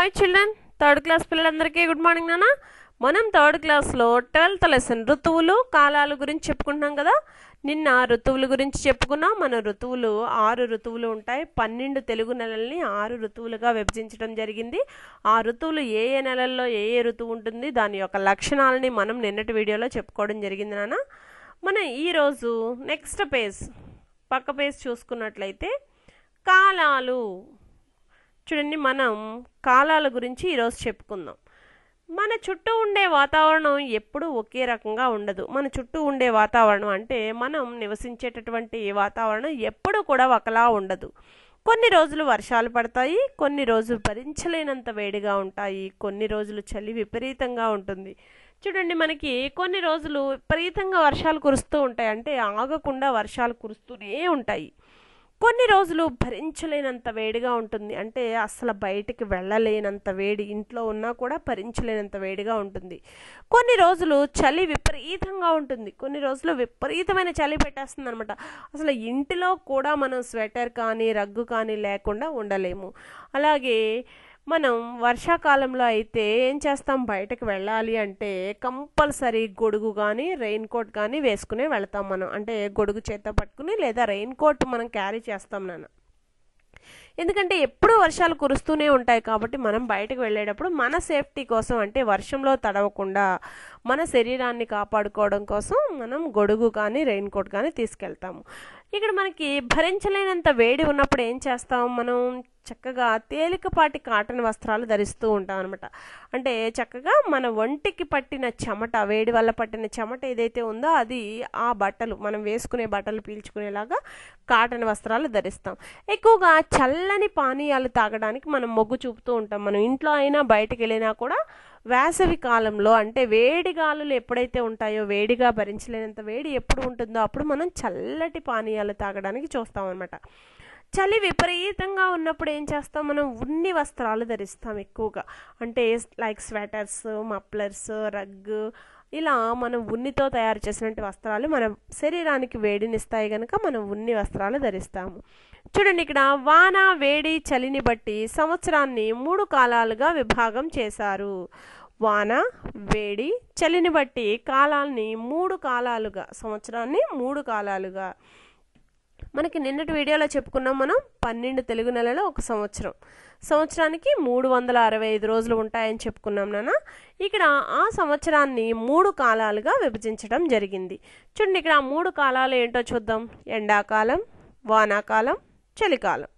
hi children third class పిల్లలందరికీ good morning నాన్న మనం థర్డ్ క్లాస్లో ట్వెల్త్ లెసన్ ఋతువులు కాలాలు గురించి చెప్పుకుంటున్నాం కదా నిన్న ఋతువుల గురించి చెప్పుకున్నాం మన ఋతువులు ఆరు ఋతువులు ఉంటాయి పన్నెండు తెలుగు నెలల్ని ఆరు ఋతువులుగా విభజించడం జరిగింది ఆ ఋతువులు ఏ ఏ నెలల్లో ఏ ఏ ఋతువు ఉంటుంది దాని యొక్క లక్షణాలని మనం నిన్నటి వీడియోలో చెప్పుకోవడం జరిగింది నాన్న మన ఈరోజు నెక్స్ట్ పేజ్ పక్క పేజ్ చూసుకున్నట్లయితే కాలాలు చూడండి మనం కాలాల గురించి ఈరోజు చెప్పుకుందాం మన చుట్టూ ఉండే వాతావరణం ఎప్పుడూ ఒకే రకంగా ఉండదు మన చుట్టూ ఉండే వాతావరణం అంటే మనం నివసించేటటువంటి వాతావరణం ఎప్పుడూ కూడా ఒకలా ఉండదు కొన్ని రోజులు వర్షాలు పడతాయి కొన్ని రోజులు భరించలేనంత వేడిగా ఉంటాయి కొన్ని రోజులు చలి విపరీతంగా ఉంటుంది చూడండి మనకి కొన్ని రోజులు విపరీతంగా వర్షాలు కురుస్తూ ఉంటాయి అంటే ఆగకుండా వర్షాలు కురుస్తూనే ఉంటాయి కొన్ని రోజులు భరించలేనంత వేడిగా ఉంటుంది అంటే అసలు బయటికి వెళ్ళలేనంత వేడి ఇంట్లో ఉన్నా కూడా భరించలేనంత వేడిగా ఉంటుంది కొన్ని రోజులు చలి విపరీతంగా ఉంటుంది కొన్ని రోజులు విపరీతమైన చలి పెట్టేస్తుంది అనమాట అసలు ఇంటిలో కూడా మనం స్వెటర్ కానీ రగ్గు కానీ లేకుండా ఉండలేము అలాగే మనం వర్షాకాలంలో అయితే ఏం చేస్తాం బయటకు వెళ్ళాలి అంటే కంపల్సరీ గొడుగు కానీ రెయిన్ కోట్ కానీ వేసుకునే వెళ్తాం మనం అంటే గొడుగు చేత పట్టుకుని లేదా రెయిన్ కోట్ మనం క్యారీ చేస్తాం నాన్న ఎందుకంటే ఎప్పుడూ వర్షాలు కురుస్తూనే ఉంటాయి కాబట్టి మనం బయటకు వెళ్ళేటప్పుడు మన సేఫ్టీ కోసం అంటే వర్షంలో తడవకుండా మన శరీరాన్ని కాపాడుకోవడం కోసం మనం గొడుగు కానీ రెయిన్ కోట్ కానీ తీసుకెళ్తాము ఇక్కడ మనకి భరించలేనంత వేడి ఉన్నప్పుడు ఏం చేస్తాం మనం చక్కగా తేలికపాటి కాటన్ వస్త్రాలు ధరిస్తూ ఉంటాం అనమాట అంటే చక్కగా మన ఒంటికి పట్టిన చెమట వేడి వల్ల పట్టిన చెమట ఏదైతే ఉందో అది ఆ బట్టలు మనం వేసుకునే బట్టలు పీల్చుకునేలాగా కాటన్ వస్త్రాలు ధరిస్తాం ఎక్కువగా చల్లని పానీయాలు తాగడానికి మనం మొగ్గు చూపుతూ ఉంటాం మనం ఇంట్లో అయినా బయటకు వెళ్ళినా కూడా వేసవి కాలంలో అంటే వేడి గాలులు ఎప్పుడైతే ఉంటాయో వేడిగా భరించలేనంత వేడి ఎప్పుడు ఉంటుందో అప్పుడు మనం చల్లటి పానీయాలు తాగడానికి చూస్తామన్నమాట చలి విపరీతంగా ఉన్నప్పుడు ఏం చేస్తాం మనం ఉన్ని వస్త్రాలు ధరిస్తాం ఎక్కువగా అంటే లైక్ స్వెటర్స్ మఫ్లర్స్ రగ్ ఇలా మనం ఉన్నితో తయారు చేసినటువంటి వస్త్రాలు మన శరీరానికి వేడినిస్తాయి కనుక మనం ఉన్ని వస్త్రాలు ధరిస్తాము చూడండి ఇక్కడ వాన వేడి చలిని బట్టి సంవత్సరాన్ని మూడు కాలాలుగా విభాగం చేశారు వాన వేడి చలిని బట్టి కాలాల్ని మూడు కాలాలుగా సంవత్సరాన్ని మూడు కాలాలుగా మనకి నిన్నటి వీడియోలో చెప్పుకున్నాం మనం పన్నెండు తెలుగు నెలలో ఒక సంవత్సరం సంవత్సరానికి మూడు వందల అరవై ఐదు రోజులు ఉంటాయని చెప్పుకున్నాం నాన్న ఇక్కడ ఆ సంవత్సరాన్ని మూడు కాలాలుగా విభజించడం జరిగింది చూడండి ఇక్కడ ఆ మూడు కాలాలు ఏంటో చూద్దాం ఎండాకాలం వానాకాలం చలికాలం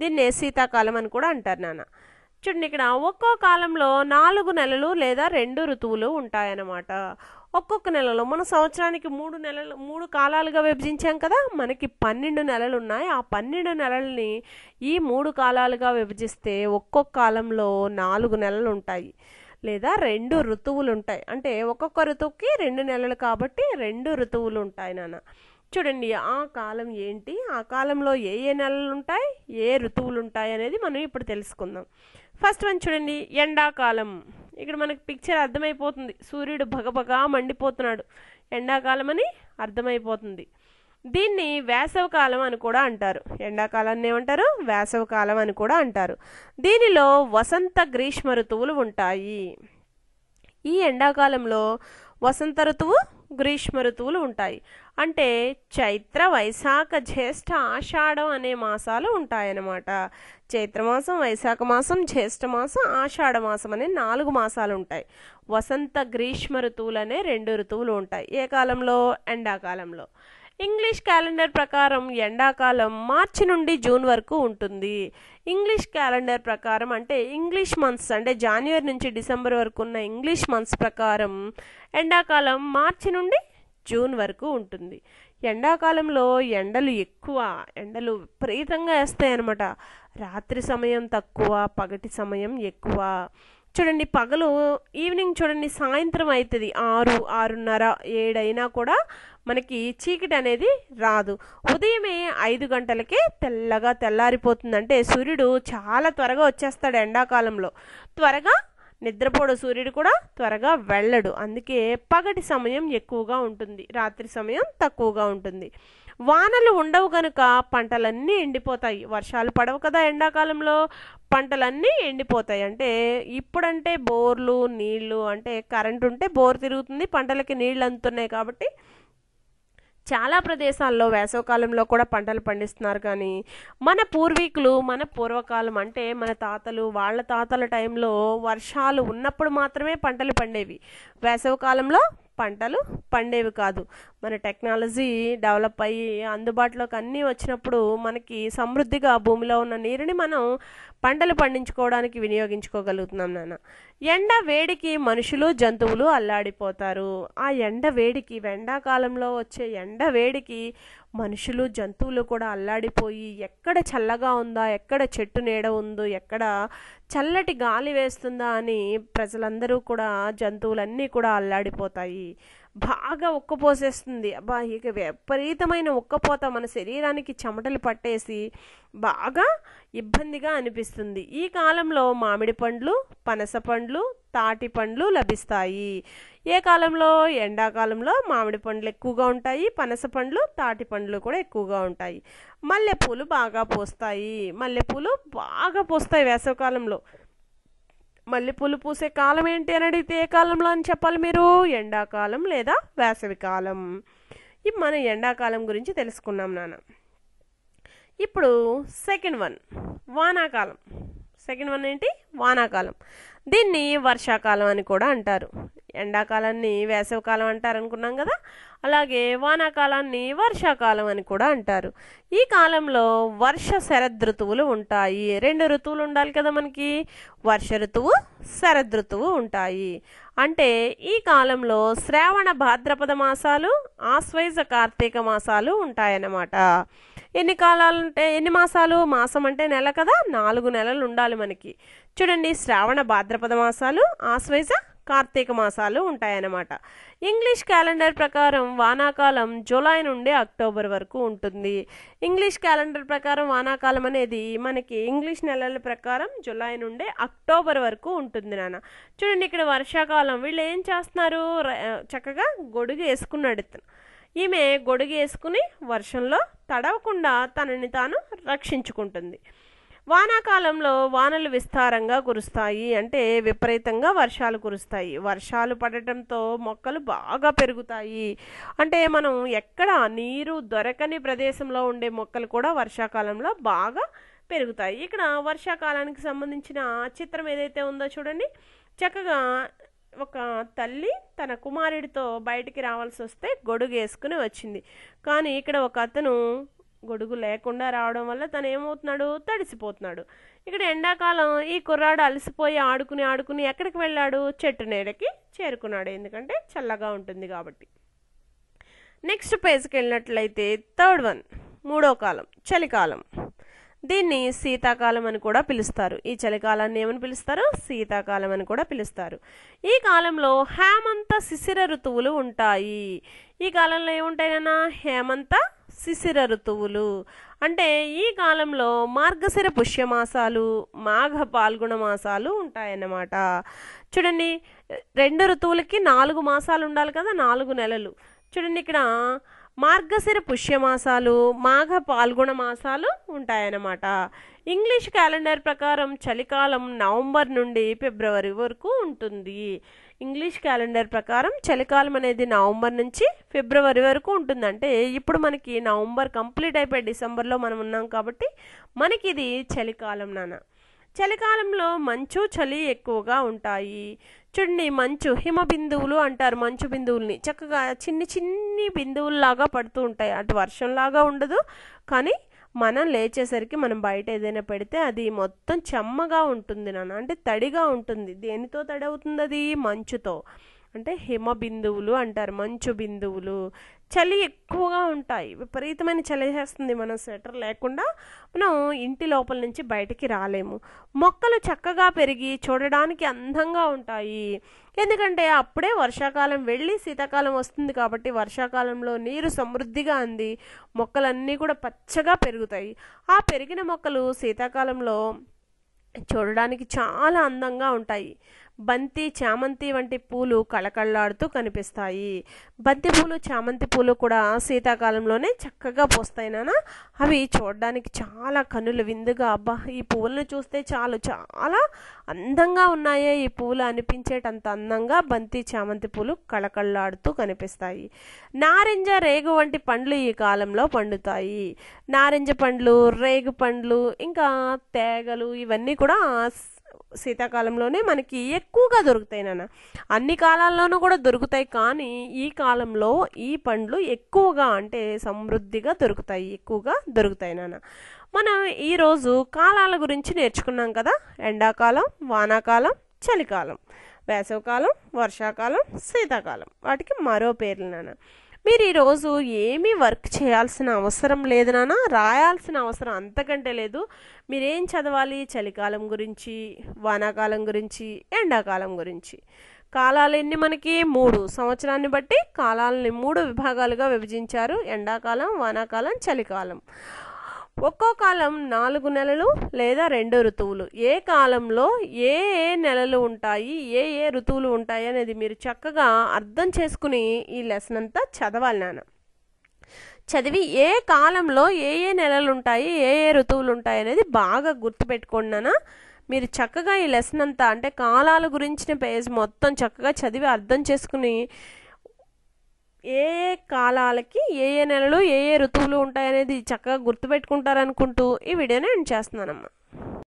దీన్నే శీతాకాలం అని కూడా అంటారు నాన్న చూడండి ఇక్కడ ఒక్కో కాలంలో నాలుగు నెలలు లేదా రెండు ఋతువులు ఉంటాయన్నమాట ఒక్కొక్క నెలలో మనం సంవత్సరానికి మూడు నెలలు మూడు కాలాలుగా విభజించాం కదా మనకి పన్నెండు నెలలు ఉన్నాయి ఆ పన్నెండు నెలల్ని ఈ మూడు కాలాలుగా విభజిస్తే ఒక్కొక్క కాలంలో నాలుగు నెలలు ఉంటాయి లేదా రెండు ఋతువులు ఉంటాయి అంటే ఒక్కొక్క ఋతువుకి రెండు నెలలు కాబట్టి రెండు ఋతువులు ఉంటాయి నాన్న చూడండి ఆ కాలం ఏంటి ఆ కాలంలో ఏ ఏ నెలలు ఉంటాయి ఏ ఋతువులు ఉంటాయి అనేది మనం ఇప్పుడు తెలుసుకుందాం ఫస్ట్ వన్ చూడండి ఎండాకాలం ఇక్కడ మనకి పిక్చర్ అర్థమైపోతుంది సూర్యుడు భగభగా మండిపోతున్నాడు ఎండాకాలం అని అర్థమైపోతుంది దీన్ని వేసవకాలం అని కూడా అంటారు ఎండాకాలాన్ని ఏమంటారు వేసవకాలం అని కూడా అంటారు దీనిలో వసంత గ్రీష్మ ఋతువులు ఉంటాయి ఈ ఎండాకాలంలో వసంత ఋతువు గ్రీష్మ ఋతువులు ఉంటాయి అంటే చైత్ర వైశాఖ జ్యేష్ఠ ఆషాఢం అనే మాసాలు ఉంటాయన్నమాట చైత్రమాసం వైశాఖ మాసం జ్యేష్ఠ మాసం ఆషాఢ మాసం అనే నాలుగు మాసాలు ఉంటాయి వసంత గ్రీష్మ ఋతువులనే రెండు ఋతువులు ఉంటాయి ఏ కాలంలో ఎండాకాలంలో ఇంగ్లీష్ క్యాలెండర్ ప్రకారం ఎండాకాలం మార్చి నుండి జూన్ వరకు ఉంటుంది ఇంగ్లీష్ క్యాలెండర్ ప్రకారం అంటే ఇంగ్లీష్ మంత్స్ అంటే జనవరి నుంచి డిసెంబర్ వరకు ఉన్న ఇంగ్లీష్ మంత్స్ ప్రకారం ఎండాకాలం మార్చి నుండి జూన్ వరకు ఉంటుంది ఎండాకాలంలో ఎండలు ఎక్కువ ఎండలు విపరీతంగా వేస్తాయి అనమాట రాత్రి సమయం తక్కువ పగటి సమయం ఎక్కువ చూడండి పగలు ఈవినింగ్ చూడండి సాయంత్రం అవుతుంది ఆరు ఆరున్నర ఏడైనా కూడా మనకి చీకటి అనేది రాదు ఉదయమే ఐదు గంటలకే తెల్లగా తెల్లారిపోతుంది అంటే సూర్యుడు చాలా త్వరగా వచ్చేస్తాడు ఎండాకాలంలో త్వరగా నిద్రపోడు సూర్యుడు కూడా త్వరగా వెళ్ళడు అందుకే పగటి సమయం ఎక్కువగా ఉంటుంది రాత్రి సమయం తక్కువగా ఉంటుంది వానలు ఉండవు కనుక పంటలన్నీ ఎండిపోతాయి వర్షాలు పడవు కదా ఎండాకాలంలో పంటలన్నీ ఎండిపోతాయి అంటే ఇప్పుడంటే బోర్లు నీళ్లు అంటే కరెంట్ ఉంటే బోర్ తిరుగుతుంది పంటలకి నీళ్ళు అందుతున్నాయి కాబట్టి చాలా ప్రదేశాల్లో వేసవకాలంలో కూడా పంటలు పండిస్తున్నారు కానీ మన పూర్వీకులు మన పూర్వకాలం అంటే మన తాతలు వాళ్ళ తాతల టైంలో వర్షాలు ఉన్నప్పుడు మాత్రమే పంటలు పండేవి వేసవకాలంలో పంటలు పండేవి కాదు మన టెక్నాలజీ డెవలప్ అయ్యి అందుబాటులోకి అన్నీ వచ్చినప్పుడు మనకి సమృద్ధిగా భూమిలో ఉన్న నీరుని మనం పంటలు పండించుకోవడానికి వినియోగించుకోగలుగుతున్నాం నాన్న ఎండ వేడికి మనుషులు జంతువులు అల్లాడిపోతారు ఆ ఎండ వేడికి ఎండాకాలంలో వచ్చే ఎండ వేడికి మనుషులు జంతువులు కూడా అల్లాడిపోయి ఎక్కడ చల్లగా ఉందా ఎక్కడ చెట్టు నీడ ఉందో ఎక్కడ చల్లటి గాలి వేస్తుందా అని ప్రజలందరూ కూడా జంతువులన్నీ కూడా అల్లాడిపోతాయి బాగా ఉక్కపోసేస్తుంది అబ్బా ఇక విపరీతమైన ఉక్కపోత మన శరీరానికి చెమటలు పట్టేసి బాగా ఇబ్బందిగా అనిపిస్తుంది ఈ కాలంలో మామిడి పండ్లు పనస పండ్లు తాటి పండ్లు లభిస్తాయి ఏ కాలంలో ఎండాకాలంలో మామిడి పండ్లు ఎక్కువగా ఉంటాయి పనస పండ్లు తాటి పండ్లు కూడా ఎక్కువగా ఉంటాయి మల్లెపూలు బాగా పోస్తాయి మల్లెపూలు బాగా పోస్తాయి వేసవకాలంలో మల్లెపూలు పూసే కాలం ఏంటి అని అడిగితే ఏ కాలంలో అని చెప్పాలి మీరు ఎండాకాలం లేదా వేసవి కాలం మనం ఎండాకాలం గురించి తెలుసుకున్నాం నాన్న ఇప్పుడు సెకండ్ వన్ వానాకాలం సెకండ్ వన్ ఏంటి వానాకాలం దీన్ని వర్షాకాలం అని కూడా అంటారు ఎండాకాలాన్ని వేసవికాలం అంటారు అనుకున్నాం కదా అలాగే వానాకాలాన్ని వర్షాకాలం అని కూడా అంటారు ఈ కాలంలో వర్ష శరదృతువులు ఉంటాయి రెండు ఋతువులు ఉండాలి కదా మనకి వర్ష ఋతువు శరదృతువు ఉంటాయి అంటే ఈ కాలంలో శ్రావణ భాద్రపద మాసాలు ఆశ్వైజ కార్తీక మాసాలు ఉంటాయన్నమాట ఎన్ని కాలాలు అంటే ఎన్ని మాసాలు మాసం అంటే నెల కదా నాలుగు నెలలు ఉండాలి మనకి చూడండి శ్రావణ భాద్రపద మాసాలు ఆశ్వైజ కార్తీక మాసాలు ఉంటాయన్నమాట ఇంగ్లీష్ క్యాలెండర్ ప్రకారం వానాకాలం జూలై నుండి అక్టోబర్ వరకు ఉంటుంది ఇంగ్లీష్ క్యాలెండర్ ప్రకారం వానాకాలం అనేది మనకి ఇంగ్లీష్ నెలల ప్రకారం జూలై నుండి అక్టోబర్ వరకు ఉంటుంది నాన్న చూడండి ఇక్కడ వర్షాకాలం వీళ్ళు ఏం చేస్తున్నారు చక్కగా గొడుగు వేసుకున్నాడు ఇతను ఈమె గొడుగు వేసుకుని వర్షంలో తడవకుండా తనని తాను రక్షించుకుంటుంది వానాకాలంలో వానలు విస్తారంగా కురుస్తాయి అంటే విపరీతంగా వర్షాలు కురుస్తాయి వర్షాలు పడటంతో మొక్కలు బాగా పెరుగుతాయి అంటే మనం ఎక్కడ నీరు దొరకని ప్రదేశంలో ఉండే మొక్కలు కూడా వర్షాకాలంలో బాగా పెరుగుతాయి ఇక్కడ వర్షాకాలానికి సంబంధించిన చిత్రం ఏదైతే ఉందో చూడండి చక్కగా ఒక తల్లి తన కుమారుడితో బయటికి రావాల్సి వస్తే గొడుగు వేసుకుని వచ్చింది కానీ ఇక్కడ ఒక అతను గొడుగు లేకుండా రావడం వల్ల తను ఏమవుతున్నాడు తడిసిపోతున్నాడు ఇక్కడ ఎండాకాలం ఈ కుర్రాడు అలసిపోయి ఆడుకుని ఆడుకుని ఎక్కడికి వెళ్ళాడు చెట్టు నేరకి చేరుకున్నాడు ఎందుకంటే చల్లగా ఉంటుంది కాబట్టి నెక్స్ట్ పేజ్కి వెళ్ళినట్లయితే థర్డ్ వన్ మూడో కాలం చలికాలం దీన్ని శీతాకాలం అని కూడా పిలుస్తారు ఈ చలికాలాన్ని ఏమని పిలుస్తారు శీతాకాలం అని కూడా పిలుస్తారు ఈ కాలంలో హేమంత శిశిర ఋతువులు ఉంటాయి ఈ కాలంలో ఏముంటాయినా హేమంత శిశిర ఋతువులు అంటే ఈ కాలంలో మార్గశిర పుష్యమాసాలు మాఘ పాల్గొన మాసాలు ఉంటాయన్నమాట చూడండి రెండు ఋతువులకి నాలుగు మాసాలు ఉండాలి కదా నాలుగు నెలలు చూడండి ఇక్కడ మార్గశిర పుష్యమాసాలు మాఘ పాల్గొన మాసాలు ఉంటాయన్నమాట ఇంగ్లీష్ క్యాలెండర్ ప్రకారం చలికాలం నవంబర్ నుండి ఫిబ్రవరి వరకు ఉంటుంది ఇంగ్లీష్ క్యాలెండర్ ప్రకారం చలికాలం అనేది నవంబర్ నుంచి ఫిబ్రవరి వరకు ఉంటుంది అంటే ఇప్పుడు మనకి నవంబర్ కంప్లీట్ అయిపోయి డిసెంబర్లో మనం ఉన్నాం కాబట్టి మనకి ఇది చలికాలం నాన్న చలికాలంలో మంచు చలి ఎక్కువగా ఉంటాయి చూడండి మంచు హిమ బిందువులు అంటారు మంచు బిందువుల్ని చక్కగా చిన్ని చిన్ని బిందువుల్లాగా పడుతూ ఉంటాయి అటు వర్షంలాగా ఉండదు కానీ మనం లేచేసరికి మనం బయట ఏదైనా పెడితే అది మొత్తం చెమ్మగా ఉంటుంది నాన్న అంటే తడిగా ఉంటుంది దేనితో తడవుతుంది అది మంచుతో అంటే హిమ బిందువులు అంటారు మంచు బిందువులు చలి ఎక్కువగా ఉంటాయి విపరీతమైన చలి చేస్తుంది మనం స్వెటర్ లేకుండా మనం ఇంటి లోపల నుంచి బయటికి రాలేము మొక్కలు చక్కగా పెరిగి చూడడానికి అందంగా ఉంటాయి ఎందుకంటే అప్పుడే వర్షాకాలం వెళ్ళి శీతాకాలం వస్తుంది కాబట్టి వర్షాకాలంలో నీరు సమృద్ధిగా అంది మొక్కలన్నీ కూడా పచ్చగా పెరుగుతాయి ఆ పెరిగిన మొక్కలు శీతాకాలంలో చూడడానికి చాలా అందంగా ఉంటాయి బంతి చామంతి వంటి పూలు కళకళలాడుతూ కనిపిస్తాయి బంతి పూలు చామంతి పూలు కూడా శీతాకాలంలోనే చక్కగా పోస్తాయినా అవి చూడడానికి చాలా కనులు విందుగా అబ్బా ఈ పువ్వులను చూస్తే చాలు చాలా అందంగా ఉన్నాయే ఈ పువ్వులు అనిపించేటంత అందంగా బంతి చామంతి పూలు కళకళలాడుతూ కనిపిస్తాయి నారింజ రేగు వంటి పండ్లు ఈ కాలంలో పండుతాయి నారింజ పండ్లు రేగు పండ్లు ఇంకా తేగలు ఇవన్నీ కూడా శీతాకాలంలోనే మనకి ఎక్కువగా దొరుకుతాయి నాన్న అన్ని కాలాల్లోనూ కూడా దొరుకుతాయి కానీ ఈ కాలంలో ఈ పండ్లు ఎక్కువగా అంటే సమృద్ధిగా దొరుకుతాయి ఎక్కువగా దొరుకుతాయి నాన్న మనం ఈరోజు కాలాల గురించి నేర్చుకున్నాం కదా ఎండాకాలం వానాకాలం చలికాలం వేసవకాలం వర్షాకాలం శీతాకాలం వాటికి మరో పేర్లు నాన్న మీరు ఈరోజు ఏమీ వర్క్ చేయాల్సిన అవసరం లేదు నాన్న రాయాల్సిన అవసరం అంతకంటే లేదు మీరేం చదవాలి చలికాలం గురించి వానాకాలం గురించి ఎండాకాలం గురించి కాలాలు ఎన్ని మనకి మూడు సంవత్సరాన్ని బట్టి కాలాలని మూడు విభాగాలుగా విభజించారు ఎండాకాలం వానాకాలం చలికాలం ఒక్కో కాలం నాలుగు నెలలు లేదా రెండు ఋతువులు ఏ కాలంలో ఏ ఏ నెలలు ఉంటాయి ఏ ఏ ఋతువులు ఉంటాయి అనేది మీరు చక్కగా అర్థం చేసుకుని ఈ లెసన్ అంతా చదవాలి నాన్న చదివి ఏ కాలంలో ఏ ఏ నెలలు ఉంటాయి ఏ ఏ ఋతువులు ఉంటాయి అనేది బాగా గుర్తుపెట్టుకోండి నాన్న మీరు చక్కగా ఈ లెసన్ అంతా అంటే కాలాల గురించిన పేజ్ మొత్తం చక్కగా చదివి అర్థం చేసుకుని ఏ ఏ కాలాలకి ఏ ఏ నెలలు ఏ ఏ ఋతువులు ఉంటాయనేది చక్కగా గుర్తుపెట్టుకుంటారనుకుంటూ ఈ వీడియోని ఎండ్ చేస్తున్నానమ్మా